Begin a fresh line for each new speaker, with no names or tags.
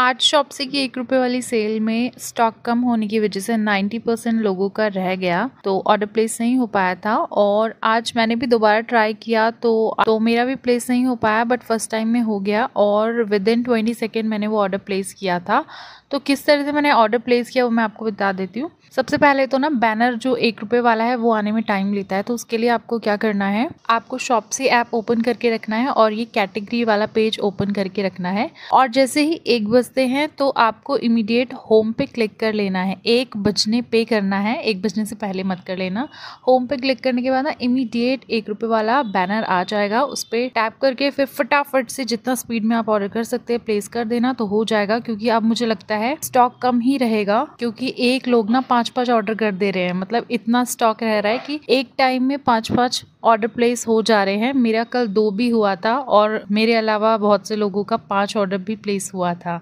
art shop से की एक रुपए वाली सेल में स्टॉक कम होने की वजह से 90 परसेंट लोगों का रह गया तो ऑर्डर प्लेस नहीं हो पाया था और आज मैंने भी दोबारा ट्राई किया तो तो मेरा भी प्लेस नहीं हो पाया बट फर्स्ट टाइम में हो गया और विद इन ट्वेंटी सेकेंड मैंने वो ऑर्डर प्लेस किया था तो किस तरह से मैंने ऑर्डर प्लेस किया वो मैं आपको बता देती हूँ सबसे पहले तो ना बैनर जो एक रुपए वाला है वो आने में टाइम लेता है तो उसके लिए आपको क्या करना है आपको शॉपसी ऐप ओपन करके रखना है और ये कैटेगरी वाला पेज ओपन करके रखना है और जैसे ही एक बस बजते हैं तो आपको इमीडिएट होम पे क्लिक कर लेना है एक बजने पे करना है एक बजने से पहले मत कर लेना होम पे क्लिक करने के बाद ना इमीडिएट एक रुपये वाला बैनर आ जाएगा उस पर टैप करके फिर फटाफट से जितना स्पीड में आप ऑर्डर कर सकते हैं प्लेस कर देना तो हो जाएगा क्योंकि अब मुझे लगता है स्टॉक कम ही रहेगा क्योंकि एक लोग ना पाँच पाँच ऑर्डर कर दे रहे हैं मतलब इतना स्टॉक रह रहा है कि एक टाइम में पाँच पाँच ऑर्डर प्लेस हो जा रहे हैं मेरा कल दो भी हुआ था और मेरे अलावा बहुत से लोगों का पांच ऑर्डर भी प्लेस हुआ था